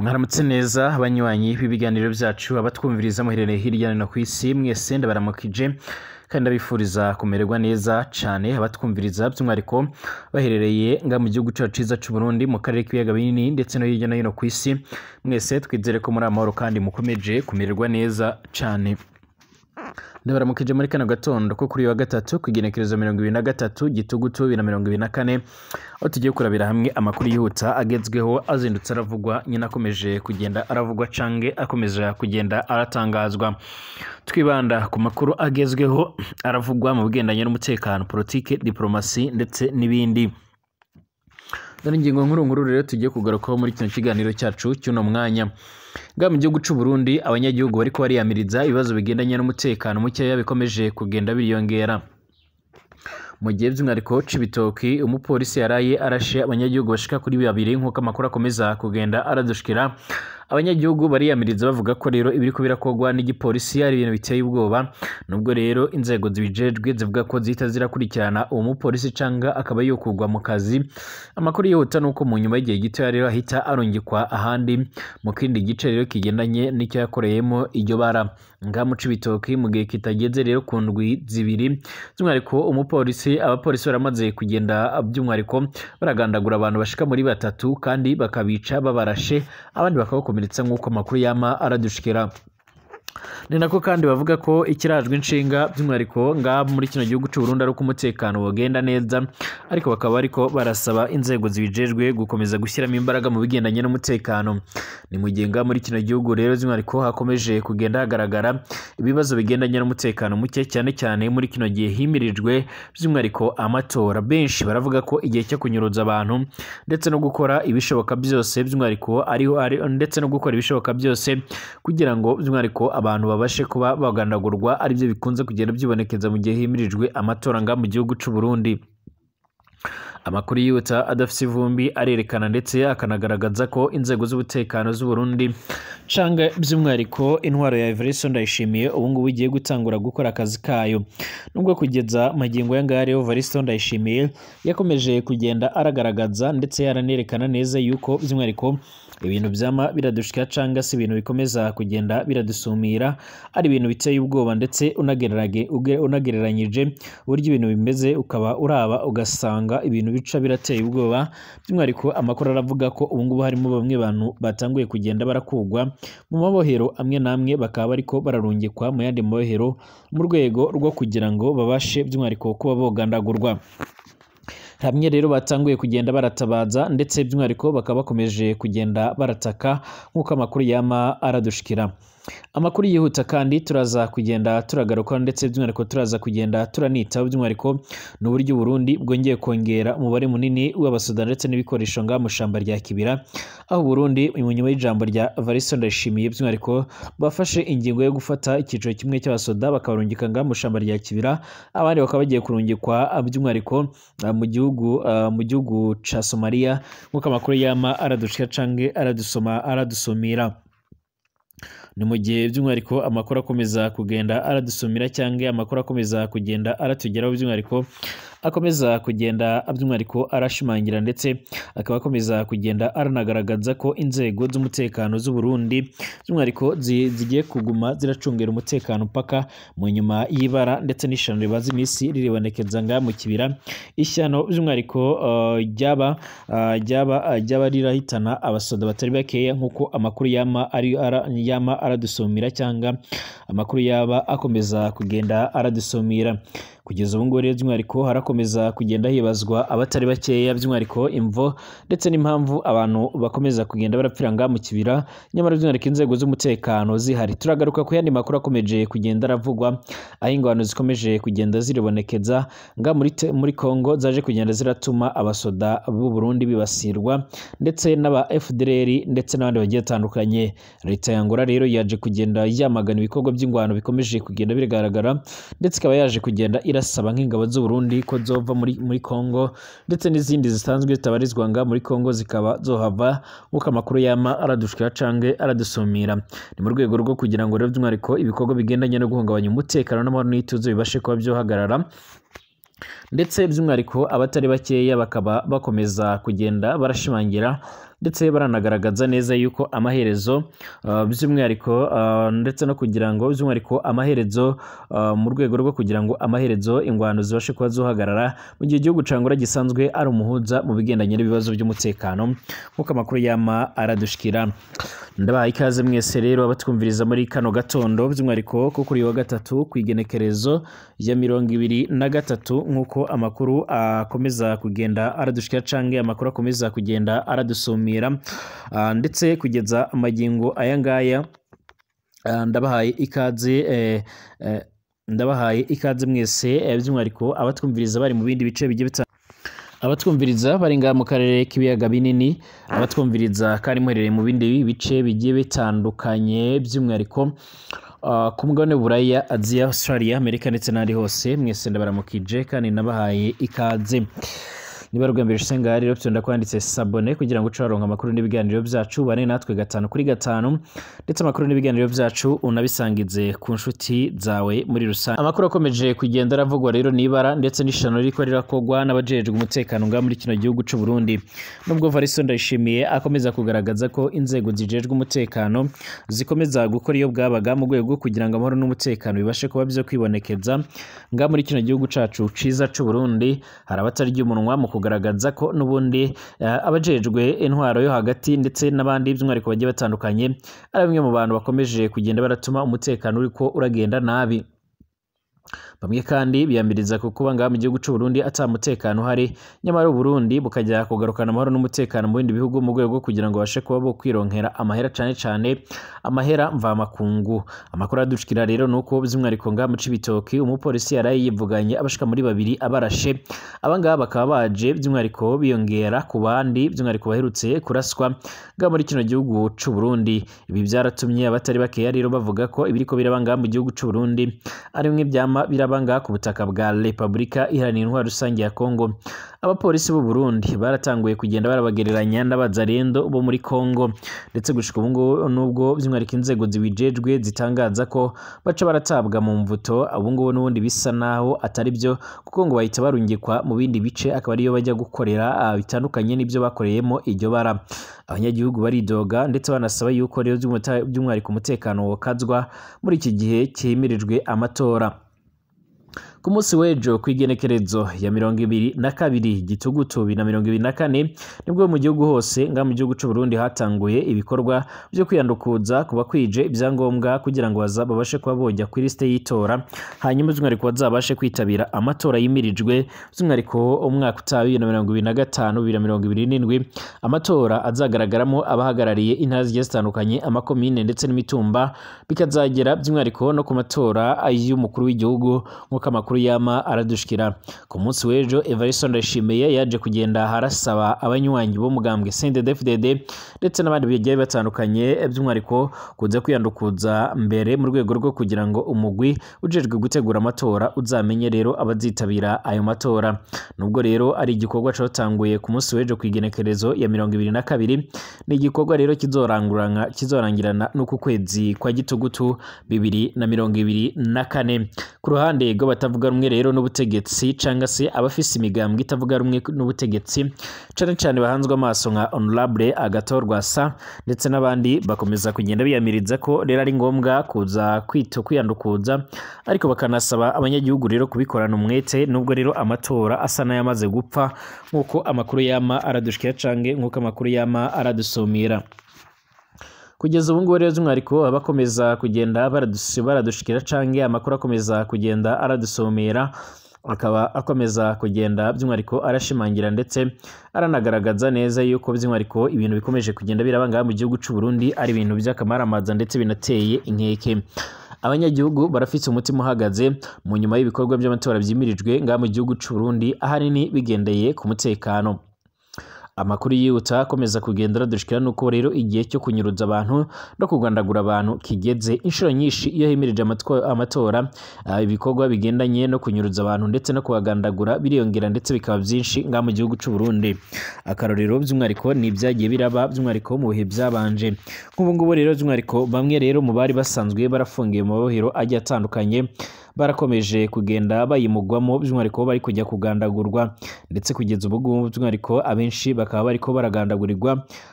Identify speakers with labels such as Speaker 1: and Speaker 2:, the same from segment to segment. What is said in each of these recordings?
Speaker 1: mwaramutse neza abanywanyi b'ibiganiro byacu abatwumviriza muherereye hirya no hino ku isi mwese ndabaramukije kandi ndabifuriza kumererwa neza cyane abatwumviriza by'umwihariko baherereye nga mu gihugu cyacu cyiza cy'u Burundi mu karere k'ibiyaga binini ndetse no hirya no hino ku isi mwese twizere ko muri amahoro kandi mukomeje kumererwa neza cyane ndabaramukije muri kano gatondo ko kuri wa gatatu ku igenekerezo mirongo ibiri na gatatu gitugutu bibiri na mirongo ibiri na kane aho tugiye kurabira hamwe amakuru yihuta agezweho azindutse aravugwa nyine akomeje kugenda aravugwa cange akomeza kugenda aratangazwa twibanda ku makuru agezweho aravugwa mu bigendanye n'umutekano politiki diporomasi ndetse n'ibindi dore ingingo nkuru rero tugiye kugarukaho muri kino kiganiro cyacu cy'uno mwanya bwa mu gihugu cy'u Burundi abanyagihugu bari kubariyamiriza ibibazo bigendanye n'umutekano mukeya bikomeje kugenda biyongera mu gihe by'umwihariko cy'ibitoki umupolisi yaraye arashe abanyagihugu bashika kuri babiri nk'uko amakuru akomeza kugenda aradushikira abanyagihugu bariyamiriza bavuga ko rero ibiri kubirakorwa n'igipolisi ari ibintu biteye ubwoba nubwo rero inzego zibijejwe zivuga ko zihita zirakurikirana uwo mupolisi cyangwa akaba yokugwa mu kazi amakuru yihuta ni uko mu nyuma y'igihe gito rero ahita arungikwa ahandi mu kindi gice rero kigendanye n'icyo yakoreyemo iryo bara ngaha mu mu gihe kitageze rero ku ndwi zibiri by'umwihariko umupolisi abapolisi baramaze kugenda by'umwihariko baragandagura abantu bashika muri batatu kandi bakabica babarashe abandi bakabakomeza bakomeretse nk'uko amakuru yama aradushikira ni nako kandi bavuga ko ikirajwe inshinga by'umwihariko ngaha muri kino gihugu cy'u Burundi ari uko umutekano wagenda neza ariko bakaba ariko barasaba inzego zibijejwe gukomeza gushyiramo imbaraga mu bigendanye n'umutekano ni mu gihe ngaha muri kino gihugu rero by'umwihariko hakomeje kugenda hagaragara ibibazo bigendanye n'umutekano muke cyane cyane muri kino gihe himirijwe by'umwihariko amatora benshi baravuga ko igihe cyo kunyuruza abantu ndetse no gukora ibishoboka byose by'umwihariko ariho ndetse no gukora ibishoboka byose kugira ngo by'umwihariko abantu babashe kuba bagandagurwa aribyo bikunze kugenda byibonekeza mu gihe himirijwe amatora nga mu gihugu cy'u Burundi amakuru yihuta adafite ivumbi arerekana ndetse akanagaragaza ko inzego z'umutekano z'u Burundi canga by'umwihariko intwaro ya Everest Ndayishimiye ubu igiye gutangura gukora akazi kayo nubwo kugeza magingo ya ngaya rero Everest Ndayishimiye yakomeje kugenda aragaragaza ndetse yaranerekana neza yuko by'umwihariko ibintu byama biradushika cyangwa se ibintu bikomeza kugenda biradusumira ari ibintu biteye ubwoba ndetse unagereranyije uburyo ibintu bimeze ukaba uraba ugasanga ibintu bica birateye ubwoba by'umwihariko amakuru aravuga ko ubu ngubu harimo bamwe bantu batanguye kugenda barakugwa mu mabohero amwe n'amwe bakaba ariko bararungikwa mu yandi mabohero mu rwego rwo kugira ngo babashe by'umwihariko kuba bogandagurwa hamwe rero batanguye kugenda baratabaza ndetse by'umwihariko bakaba bakomeje kugenda barataka nk'uko amakuru yama aradushikira amakuru yihuta kandi turaza kugenda turagaruka ndetse by'umwihariko turaza kugenda turanitaho by'umwihariko ni uburyo Burundi bwongeye kongera umubare munini w'abasudani ndetse n'ibikoresho ngaha mu ishyamba rya Kibira aho Burundi nyuma y'ijambo rya Varison Ndayishimiye by'umwihariko bafashe ingingo yo gufata icyiciro kimwe cy'abasoda bakabarungika ngaha mu ishyamba rya Kibira abandi bakaba bagiye kurungikwa by'umwihariko ah, mu gihugu ah, mu gihugu cya Somalia nk'uko amakuru yama aradushika canke aradusoma aradusumira. ni mu gihe by'umwihariko amakuru akomeza kugenda aradusumira cyangwa amakuru akomeza kugenda aratugeraho by'umwihariko akomeza kugenda by'umwihariko arashimangira ndetse akaba akomeza kugenda aranagaragaza ko inzego z'umutekano z'u Burundi by'umwihariko zigiye kuguma ziracungera umutekano paka mu nyuma y'ibara ndetse n'ishyano ribaza iminsi riribonekeza ngaha mu kibira ishyano by'umwihariko uh, ryaba uh, ryaba uh, ryaba rirahitana abasoda batari bakeya nk'uko amakuru yama ari yama aradusumira cyangwa amakuru yaba akomeza kugenda aradusumira kugeza ubu ngubu rero by'umwihariko harakomeza kugenda hibazwa abatari bakeya by'umwihariko imvo ndetse n'impamvu abantu bakomeza kugenda barapfira ngaha mu kibira nyamara by'umwihariko inzego z'umutekano zihari turagaruka ku yandi makuru akomeje kugenda aravugwa aho ingwano zikomeje kugenda ziribonekeza ngaha muri, muri Congo zaje kugenda ziratuma abasoda b'u Burundi bibasirwa ndetse n'aba FDLR ndetse n'abandi bagiye batandukanye leta ya Angola rero yaje kugenda yamagana ibikorwa by'ingwano bikomeje kugenda bigaragara ndetse ikaba yaje kugenda ira irasaba nk'ingabo z'u Burundi ko zova muri muri Kongo ndetse n'izindi zisanzwe zitabarizwa nga muri Kongo zikaba zohava nk'uko amakuru yama aradushikira canke aradusumira ni mu rwego rwo kugira ngo rero by'umwihariko ibikorwa bigendanye no guhungabanya umutekano n'amahoro n'ituze bibashe kuba byohagarara ndetse by'umwihariko abatari bakeya bakaba bakomeza kugenda barashimangira ndetse baranagaragaza neza yuko amaherezo uh, by'umwihariko uh, ndetse no kugira ngo by'umwihariko amaherezo uh, mu rwego rwo kugira ngo amaherezo ingwano zibashe kuba zuhagarara mu gihe igihugu cangura gisanzwe ari umuhuza mu bigendanye n'ibibazo by'umutekano nk'uko amakuru y'ama aradushikira ndabaha ikaze mwese rero abatwumviriza muri kano gatondo by'umwihariko ko kuri wa gatatu ku igenekerezo ya mirongo ibiri na gatatu nk'uko amakuru akomeza kugenda aradushikira cange amakuru akomeza kugenda aradusumira Remera ah, ndetse kugeza amagingo aya ngaya ah, ndabahaye ikaze eh, eh, ndabahaye ikaze mwese eh, by'umwihariko abatwumviriza bari mu bindi bice bigiye bitandukanye abatwumviriza bari mu karere k'ibiyaga binini abatwumviriza kari muherereye mu bindi bice bigiye bitandukanye by'umwihariko ah, ku mugabane w'uburaya aziya australia amerika ndetse n'ahandi hose mwese ndabaramukije kandi nabahaye ikaze niba rwembeje isengari rero ndakwanditse sabone kugira ngo ucaronka amakuru n'ibiganiro byacu bane natwe gatanu kuri gatanu ndetse amakuru n'ibiganiro byacu unabisangize ku nshuti zawe muri rusange amakuru akomeje kugenda aravugwa rero n'ibara ndetse n'ishano riko rirakogwa n'abajejwe umutekano ngaha muri kino gihugu cy'u Burundi nubwo Variso ndayishimiye akomeza kugaragaza ko inzego zijejwe umutekano zikomeza gukora iyo bwabaga mu rwego kugira ngo amahoro n'umutekano bibashe kuba byo kwibonekeza ngaha muri kino gihugu cacu ciza cy'u Burundi hari abatarya umunwa mu kugaragaza ko n'ubundi eh, abajejwe intwaro yo hagati ndetse n'abandi by'umwihariko bagiye batandukanye ari bamwe mu bantu bakomeje kugenda baratuma umutekano ko uragenda nabi bamwe kandi biyambiriza ku kuba ngaha mu gihugu cy'u Burundi atamutekano uhari nyamara u Burundi bukajya kugarukana amahoro n'umutekano mu bindi bihugu mu rwego kugira ngo babashe kuba bo kwironkera amahera cyane cyane amahera mvamakungu amakuru adushikira rero nuko by'umwihariko ngaha mu Cibitoki umupolisi yaraye yivuganye abashika muri babiri abarashe aba bakaba baje by'umwihariko biyongera ku bandi by'umwihariko baherutse kuraswa bwa muri kino gihugu cy'u Burundi ibi byaratumye abatari bakeya rero bavuga ko ibiriko biraba ngaha mu gihugu cy'u Burundi ari bimwe byama biraba bangahe ku butaka bwa Repubulika Iharanira Intwaro Rusange ya Kongo abapolisi b'u Burundi baratanguye kugenda barabagereranya n'abazarendo bo muri Kongo ndetse gushika ubu nubwo by'umwihariko inzego zibijejwe zitangaza ko baca baratabwa mu mvuto ubu ngubu n'ubundi bisa naho atari byo kuko ngo bahita barungikwa mu bindi bice akaba ariyo bajya gukorera bitandukanye n'ibyo bakoreyemo iryo bara abanyagihugu baridoga ndetse banasaba yuko rero by'umwihariko umutekano wakazwa muri iki gihe cyimirijwe amatora ku munsi w'ejo ku igenekerezo ya mirongo ibiri na kabiri gitugutu bibiri na mirongo ibiri na kane nibwo mu gihugu hose nga mu gihugu Burundi hatanguye ibikorwa byo kwiyandukuza ku bakwije ibyangombwa kugira ngo babashe kuba bojya kuri lisite y'itora hanyuma by'umwihariko bazabashe kwitabira amatora yimirijwe by'umwihariko umwaka utaha bibiri na mirongo ibiri na gatanu bibiri na mirongo ibiri n'indwi amatora azagaragaramo abahagarariye intara zigiye zitandukanye amakomine ndetse n'imitumba bikazagera by'umwihariko no ku matora y'umukuru w'igihugu nk'uko amakuru makuru yama aradushikira ku munsi w'ejo Evariste Ndayishimiye yaje kugenda harasaba abanywanyi b'umugambwe CNDD-FDD ndetse n'abandi bigiye batandukanye by'umwihariko kuza kwiyandukuza mbere mu rwego rwo kugira ngo umugwi ujejwe gutegura amatora uzamenye rero abazitabira ayo matora nubwo rero ari igikorwa cyatanguye ku munsi w'ejo ku igenekerezo ya mirongo ibiri na kabiri ni igikorwa rero kizorangurana kizorangirana n'uku kwezi kwa gitugutu bibiri na mirongo ibiri na kane ku ruhande rw'abatavuga batavuga rumwe rero n'ubutegetsi cyangwa se abafise imigambwe itavuga rumwe n'ubutegetsi cyane cyane bahanzwe amaso nka honorable agatorwa sa ndetse n'abandi bakomeza kugenda biyamiriza ko rero ari ngombwa kuza kwita kwiyandukuza ariko bakanasaba abanyagihugu rero kubikorana umwete nubwo rero amatora asa n'ayamaze gupfa nk'uko amakuru yama aradushikira cange nk'uko amakuru yama aradusumira kugeza ubu ngubu rero by'umwihariko bakomeza kugenda baradushikira cyangwa amakuru akomeza kugenda aradusomera akaba akomeza kugenda by'umwihariko arashimangira ndetse aranagaragaza neza yuko by'umwihariko ibintu bikomeje kugenda birabangaga mu gihugu cy'u Burundi ari ibintu by'akamaramaza ndetse binateye inkeke abanyagihugu barafite umutima uhagaze mu nyuma y'ibikorwa by'amatora byimirijwe ngaha mu gihugu cy'u Burundi ahanini bigendeye ku mutekano amakuru yihuta akomeza kugenda radushikira nuko rero igihe cyo kunyuruza abantu no kugandagura abantu kigeze inshuro nyinshi iyo himirije amatora ah, ibikorwa bigendanye no kunyuruza abantu ndetse no kubagandagura biriyongera ndetse bikaba byinshi nga mu gihugu cy'u Burundi akarorero by'umwariko ni ibyagiye biraba by'umwariko mu bihe byabanje nk'ubu ngubu rero by'umwariko bamwe rero mu bari basanzwe barafungiye mu mabohero agiye atandukanye barakomeje kugenda bayimugwamo by'umwariko bari kujya kugandagurwa ndetse kugeza ubu ngubu by'umwariko abenshi bakaba bari baragandagurirwa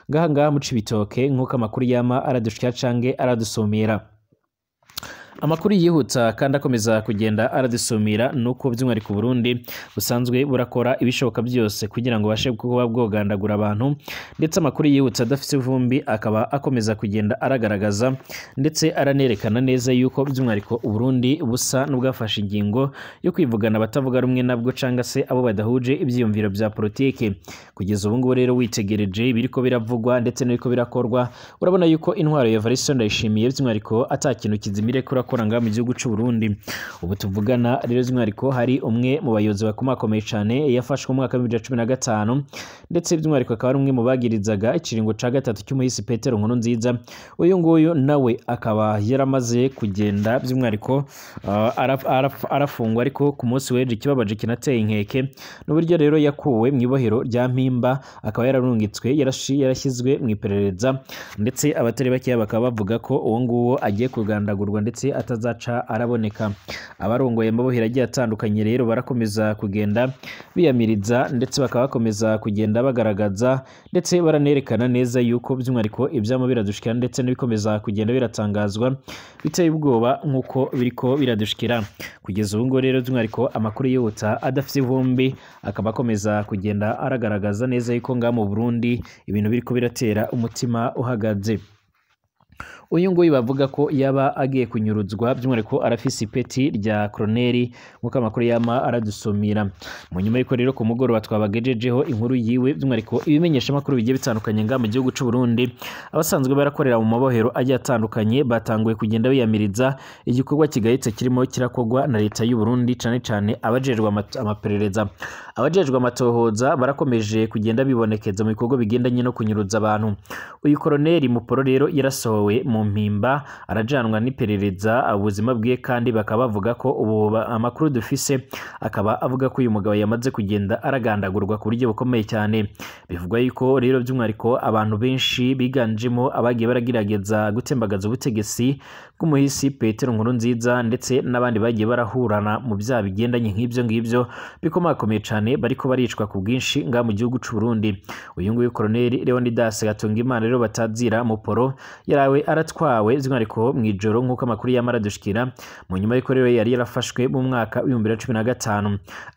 Speaker 1: ngaha ngaha mu Cibitoke nk'uko amakuru yama aradushya canke aradusomera amakuru yihuta kandi akomeza kugenda aradusumira ni uko by'umwihariko burundi busanzwe burakora ibishoboka byose kugira ngo ubashe kuba bwogandagura abantu ndetse amakuru yihuta adafite ivumbi akaba akomeza kugenda aragaragaza ndetse aranerekana neza yuko by'umwihariko uburundi busa n'ubwafashe ingingo yo kwivugana abatavuga rumwe nabwo cyangwa se abo badahuje ibyiyumviro bya politiki kugeza ubu ngubu rero witegereje ko biravugwa ndetse n'ibiriko birakorwa urabona yuko intwaro ya variso ndayishimiye by'umwihariko atakintu kizimire kuri akora mu gihugu cy'u Burundi ubu tuvugana rero by'umwihariko hari umwe mu bayobozi bakomakomeye cyane yafashwe mu mwaka w'ibihumbi bibiri na cumi na gatanu ndetse by'umwihariko akaba ari umwe mu bagirizaga ikiringo cya gatatu cy'umuhisi Petero Nkuru nziza uyu nguyu nawe akaba yaramaze kugenda by'umwihariko uh, arafungwa ariko ku munsi w'ejo ikibabaje kinateye inkeke n'uburyo rero yakuwe mu ibohero rya mpimba akaba yararungitswe yarashyizwe mu iperereza ndetse abatari bakeya bakaba bavuga ko uwo nguwo agiye kugandagurwa ndetse atazaca araboneka abarongoye amabohero agiye atandukanye rero barakomeza kugenda biyamiriza ndetse bakaba bakomeza kugenda bagaragaza ndetse baranerekana neza yuko by'umwihariko ibyama biradushikira ndetse n'ibikomeza kugenda biratangazwa biteye ubwoba nk'uko biriko biradushikira kugeza ubu ngubu rero by'umwihariko amakuru yihuta adafite ivumbi akaba akomeza kugenda aragaragaza neza yuko ngaha mu Burundi ibintu biriko biratera umutima uhagaze uyu nguyu bavuga ko yaba agiye kunyurutswa by'umwihariko arafise ipeti rya koroneri nk'uko amakuru yama aradusumira mu nyuma y'uko rero ku mugoroba twabagejejeho inkuru yiwe by'umwihariko ibimenyeshamakuru bigiye bitandukanye nga mu gihugu c'uburundi abasanzwe barakorera mu mabohero agiye atandukanye batanguye kugenda biyamiriza igikorwa kigayitse kirimo kirakorwa na leta y'uburundi cyane cyane abajejwe amaperereza abajejwe amatohoza barakomeje kugenda bibonekeza mu bikorwa bigendanye no kunyuruza abantu uyu koroneri muporo rero yarasohowe mu mu mpimba arajanwa n'iperereza ubuzima bwe kandi bakaba bavuga ko ubu amakuru dufise akaba avuga ko uyu mugabo yamaze kugenda aragandagurwa ku buryo bukomeye cyane bivugwa yuko rero by'umwihariko abantu benshi biganjemo abagiye baragerageza gutembagaza ubutegetsi bw'umuhisi Petero Nkuru nziza ndetse n'abandi bagiye barahurana mu byaha bigendanye nk'ibyo ngibyo bikomakomeye cyane bariko baricwa ku bwinshi nga mu gihugu cy'u Burundi uyu nguyu Colonel Leonidas Gatungimana rero batazira muporo yarawe ara yatwawe by'umwihariko mu ijoro nk'uko amakuru yamaradushikira mu nyuma y'uko rero yari yarafashwe mu mwaka w'ibihumbi bibiri na cumi na gatanu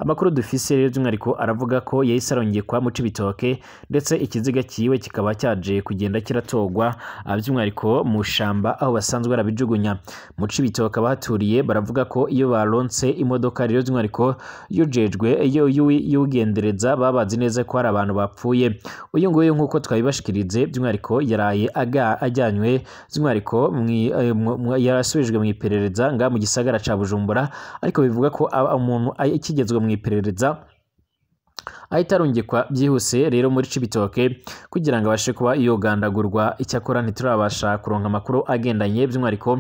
Speaker 1: amakuru dufise rero by'umwihariko aravuga ko yahise arongekwa kwa mucibitoke ndetse ikiziga kiwe kikaba cyaje kugenda kiratogwa by'umwihariko ah, mu shamba aho basanzwe barabijugunya mucibitoke abahaturiye baravuga ko iyo baronse imodoka rero by'umwihariko yujejwe iyo y'ugendereza babazi neza ko hari abantu bapfuye uyu nguyu nk'uko twabibashikirize by'umwihariko yaraye ajyanywe by'umwihariko eh, yarasubijwe mu iperereza nga mu gisagara cya bujumbura ariko bivuga ko umuntu akigezwa mu iperereza ahita arungikwa byihuse rero muri cibitoke kugira ngo abashe kuba yogandagurwa icyakora ntiturabasha kuronka amakuru agendanye by'umwihariko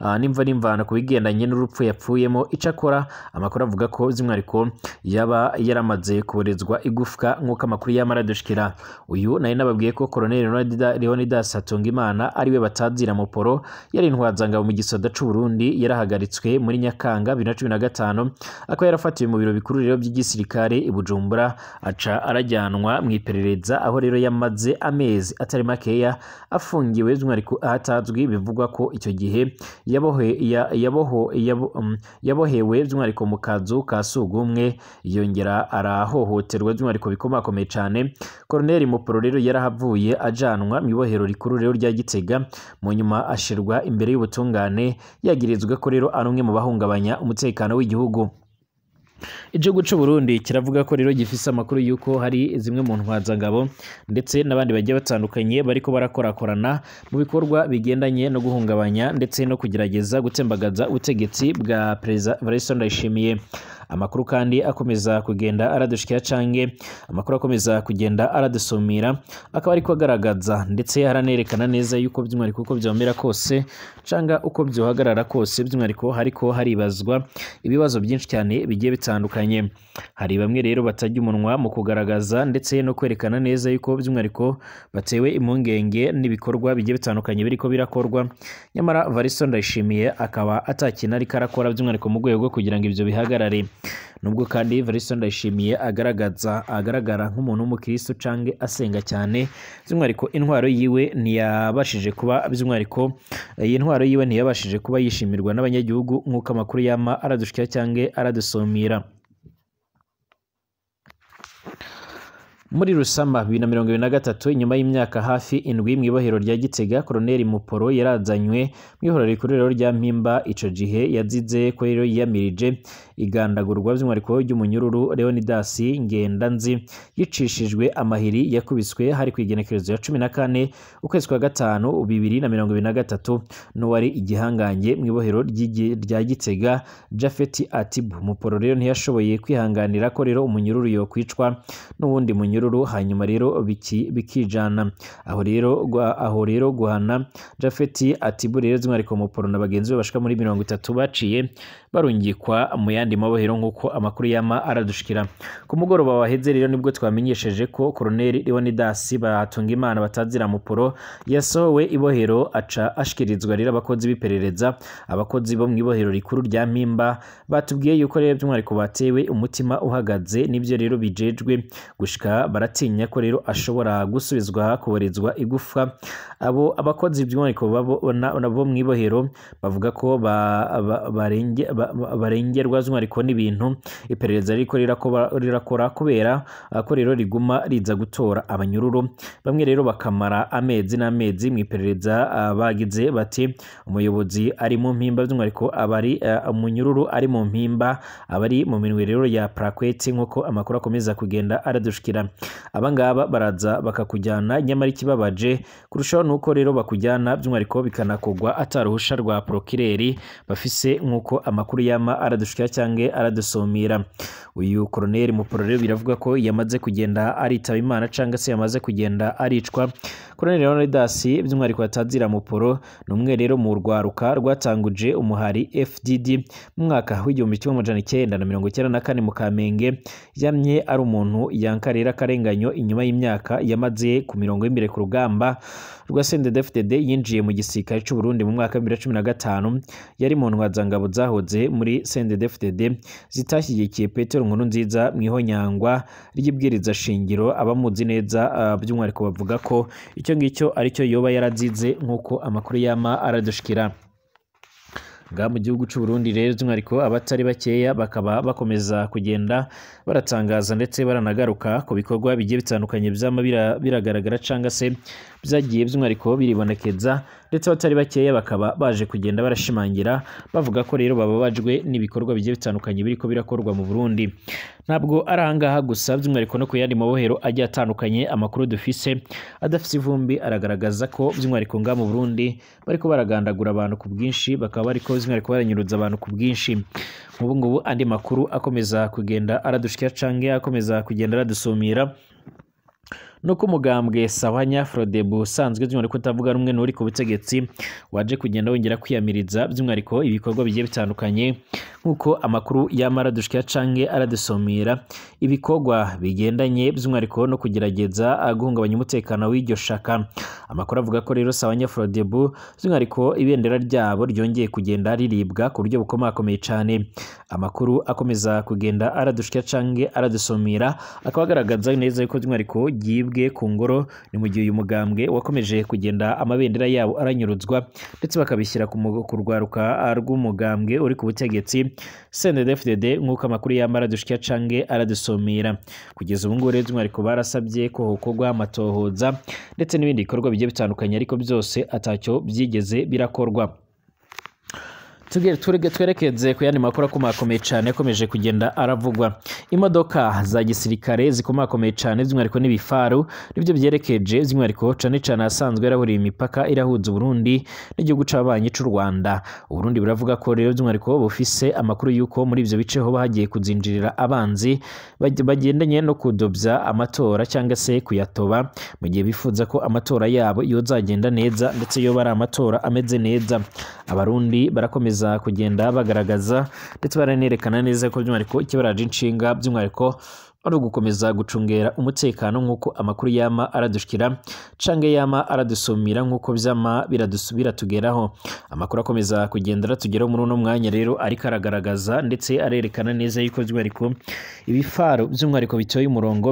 Speaker 1: uh, nimva nimvana ku bigendanye n'urupfu yapfuyemo icyakora amakuru avuga ko by'umwihariko yaba yaramaze koherezwa igufwa nk'uko amakuru yama aradushikira uyu nari nababwiye ko koroneli leonidas hatungimana ariwe batazira muporo yari intwazangabo mu gisoda c'uburundi yarahagaritswe muri nyakanga bibiri na cumi na gatanu akaba yarafatiwe mu biro bikuru rero by'igisirikare i bujumbura aca arajyanwa mu iperereza aho rero yamaze amezi atari makeya afungiwe by'umwihariko ahatazwi bivugwa ko icyo gihe mm, yabohewe by'umwihariko mu kazu ka sugumwe yongera arahohoterwa by'umwihariko bikomakomeye cyane koroneri muporo rero yarahavuye ajanwa mu ibohero rikuru rero rya gitega mu nyuma ashyirwa imbere y'ubutungane yagirizwa ko rero ari umwe mu bahungabanya umutekano w'igihugu igihugu cy'u Burundi kiravuga ko rero gifise amakuru y'uko hari zimwe mu ntwazangabo ndetse n'abandi bagiye batandukanye bariko barakorakorana mu bikorwa bigendanye no guhungabanya ndetse no kugerageza gutsembagaza ubutegetsi bwa perezida Evariste Ndayishimiye amakuru kandi akomeza kugenda aradushikira canke amakuru akomeza kugenda aradusumira akaba ariko agaragaza ndetse aranerekana neza yuko by'umwihariko uko byomera kose canga uko byohagarara kose by'umwihariko ariko haribazwa ibibazo byinshi cyane bigiye bitandukanye hari bamwe rero batajya umunwa mu kugaragaza ndetse no kwerekana neza yuko by'umwihariko batewe impungenge n'ibikorwa bigiye bitandukanye ko birakorwa nyamara Varisto Ndayishimiye akaba atakina ariko arakora by'umwihariko mu rwego kugira ngo ibyo bihagarare nubwo kandi Verison ndayishimiye agaragaza agaragara nk'umuntu w'umukirisitu cyangwa asenga cyane by'umwihariko intwaro yiwe ntiyabashije kuba by'umwihariko eh, iyi ntwaro yiwe ntiyabashije kuba yishimirwa n'abanyagihugu nk'uko amakuru yama aradushyira cyangwa aradusumira muri rusama bibiri na mirongo irindwi na gatatu inyuma y'imyaka hafi indwi mu ibohero rya gitega koroneri muporo yarazanywe mu ihorero rikuru rya mpimba icyo gihe yazize ko rero yiyamirije igandagurwa by'umwihariko ry'umunyururu leonidas ngendanzi yicishijwe amahiri yakubiswe hari ku igenekerezo ya cumi na kane ukwezi kwa gatanu bibiri na mirongo ibiri na gatatu n'uwari igihangange mu ibohero rya gitega jafet atibu umuporo rero ntiyashoboye kwihanganira ko rero umunyururu yokwicwa n'ubundi munyururu hanyuma rero bikijana aho rero aho rero guhana jafet atibu rero by'umwihariko umuporo na bagenzi be bashika muri mirongo itatu baciye barungikwa mu yandi ndi mubahiro nk'uko amakuru y'ama aradushikira ku mugoroba waheze rero nibwo twamenyesheje ko koroneli leonidas batunga imana batazira muporo yasohowe ibohero aca ashyikirizwa rero abakozi b'iperereza abakozi bo mu ibohero rikuru rya mpimba batubwiye yuko rero by'umwihariko batewe umutima uhagaze nibyo rero bijejwe gushika baratinya ko rero ashobora gusubizwa kubarizwa igufwa abo abakozi by'umwihariko bo mu ibohero bavuga ko barengerwa isuzuma rikona ibintu iperereza ririko rirakora kubera ah, ko rero riguma riza gutora abanyururu bamwe rero bakamara amezi n'amezi mu iperereza ah, bagize bati umuyobozi ari mu mpimba by'umwihariko abari ah, umunyururu ari mu mpimba abari mu minwe rero ya prakweti nk'uko amakuru akomeza kugenda aradushikira abangaba baraza bakakujyana nyamara ikibabaje kurushaho uko rero bakujyana by'umwihariko bikanakugwa ataruhusha rwa prokireri bafise nk'uko amakuru yama aradushikira cyane cyange aradusumira uyu koroneri muporo biravuga ko yamaze kugenda aritaba imana cyangwa se yamaze kugenda aricwa koroneri leonidas by'umwihariko watazira muporo ni umwe rero mu rwaruka rwatanguje umuhari fdd mu mwaka w'igihumbi kimwe amajana icyenda na mirongo icyenda na kane mu kamenge yamye ari umuntu yankarira akarenganyo inyuma y'imyaka yamaze ku mirongo y'imbere ku rugamba rwa sendede fdd yinjiye mu gisirikare cy'uburundi mu mwaka wa bibiri na cumi na gatanu yari mu ntwazangabo zahoze muri sendede fdd zitashyigikiye petero nkuru nziza mu ihonyangwa ry'ibwiriza shingiro abamuzi neza uh, by'umwihariko bavuga ko icyo ngicyo cyo yoba yarazize nk'uko amakuru yama aradushikira bwa mu gihugu cy'u Burundi rero by'umwihariko abatari bakeya bakaba bakomeza kugenda baratangaza ndetse baranagaruka ku bikorwa bigiye bitandukanye byama biragaragara cyangwa se byagiye by'umwihariko biribonekeza ndetse abatari bakeya bakaba baje kugenda barashimangira bavuga ko rero bababajwe n'ibikorwa bigiye bitandukanye biri ko birakorwa mu Burundi ntabwo ari ahangaha gusa by'umwihariko no ku yandi mabohero agiye atandukanye amakuru dufise adafise ivumbi aragaragaza ko by'umwihariko nga mu Burundi bariko baragandagura abantu ku bwinshi bakaba bariko by'umwihariko baranyuruza abantu ku bwinshi nk'ubu ngubu andi makuru akomeza kugenda aradushikira canke akomeza kugenda aradusumira nuko umugambwe Sawanya frodebu usanzwe by'umwihariko utavuga rumwe n'uri ku butegetsi waje kugenda wongera kwiyamiriza by'umwihariko ibikorwa bigiye bitandukanye nk'uko amakuru yama aradushya canke aradusomera ibikorwa bigendanye by'umwihariko no kugerageza guhungabanya umutekano w'iryo shaka amakuru avuga ko rero Sawanya Frodebu by'umwihariko ibendera ryabo ryongeye kugenda riribwa ku buryo bukomakomeye cyane amakuru akomeza kugenda aradushya canke aradusomera akaba agaragaza neza yuko by'umwihariko ryibwe ku ngoro ni mu gihe uyu mugambwe wakomeje kugenda amabendera yabo aranyurutswa ndetse bakabishyira ku rwaruka rw'umugambwe uri ku butegetsi sendede fdd nk'uko amakuru yama aradushikiya cange aradusumira kugeza ubu ngubu rero umwariko barasabye ko hokorwa amatohoza ndetse n'ibindi bikorwa bigiye bitandukanye ariko byose atacyo byigeze birakorwa twerekeze ku yandi makuru akomakomeye cyane akomeje kugenda aravugwa imodoka za gisirikare zikomakomeye cyane by'umwihariko n'ibifaru nibyo byerekeje by'umwihariko cyane cyane ahasanzwe yarahuriye imipaka irahuza uburundi n'igihugu cy'ababanyi cy'u rwanda uburundi buravuga ko rero by'umwihariko bufise amakuru y'uko muri ibyo bice ho hagiye kuzinjirira abanzi bagendanye no kudobya amatora cyangwa se kuyatoba mu gihe bifuza ko amatora yabo yo neza ndetse yoba ari amatora ameze neza abarundi barakomeza bakomeza kugenda bagaragaza ndetse baranerekana neza ko by'umwihariko ikibara inshinga by'umwihariko ari ugukomeza gucungera umutekano nk'uko amakuru yama aradushikira cange yama aradusumira nk'uko byama biradusubira tugeraho amakuru akomeza kugenda aratugeraho muri uno mwanya rero ariko aragaragaza ndetse arerekana neza yuko by'umwihariko ibifaro by'umwihariko bitoye umurongo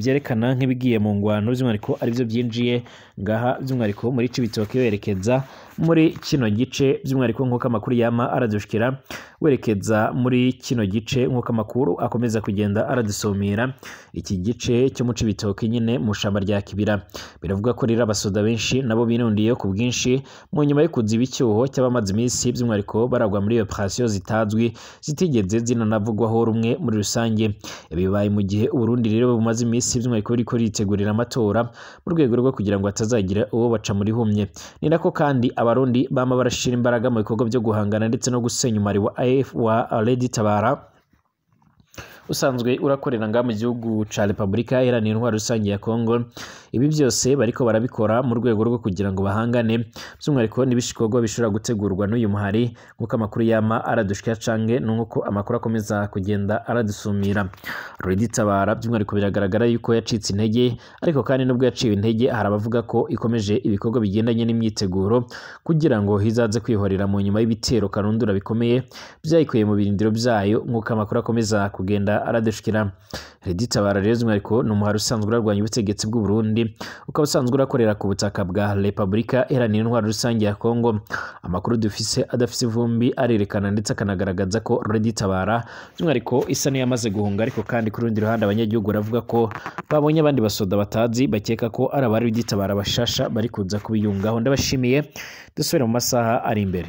Speaker 1: byerekana nk'ibigiye mu ngwano by'umwihariko aribyo byinjiye ngaha by'umwihariko muri cibitoke berekeza muri kino gice by'umwihariko nk'uko amakuru yama aradushikira werekeza muri kino gice nk'uko amakuru akomeza kugenda aradusumira iki gice cyo mu nyine mu shamba rya Kibira biravuga ko rero abasoda benshi nabo binundiye ku bwinshi mu nyuma yo kuziba icyuho cy'abamaze iminsi by'umwihariko baragwa muri iyo operasiyo zitazwi zitigeze zinanavugwaho rumwe muri rusange bibaye mu gihe urundi rero bumaze iminsi by'umwihariko riko ritegurira amatora mu rwego rwo kugira ngo hatazagira uwo baca muri humye ni nako kandi aba abarundi bama barashyira imbaraga mu bikorwa byo guhangana ndetse no gusenya umubare wa AF wa Lady e Tabara usanzwe urakorera ngaha mu gihugu cya repubulika iharanira intwaro rusange ya kongo ibi byose bariko barabikora mu rwego rwo kugira ngo bahangane by'umwihariko n’ibishikogo bishobora gutegurwa n'uyu muhari nk'uko amakuru yama aradushikira cange nk'uko amakuru akomeza kugenda aradusumira ruditabara by'umwihariko biragaragara yuko yacitse intege ariko kandi nubwo yaciwe intege hari abavuga ko ikomeje ibikorwa bigendanye n'imyiteguro kugira ngo hizaze kwihorera mu nyuma y'ibitero karundura bikomeye byayikuye mu birindiro byayo nk'uko amakuru akomeza kugenda Rwanda aradeshikira Redi Tabara rero by'umwihariko ni umuhari usanzwe urarwanya ubutegetsi bw'u Burundi ukaba usanzwe urakorera ku butaka bwa Repubulika iharanira intwaro rusange ya Kongo amakuru dufise adafise ivumbi arerekana ndetse akanagaragaza ko Redi Tabara by'umwihariko isa n'iyamaze guhunga ariko kandi ku rundi ruhande abanyagihugu baravuga ko babonye abandi basoda batazi bakeka ko ari abari Redi Tabara bashasha bari kuza kubiyungaho ndabashimiye dusubire mu masaha ari imbere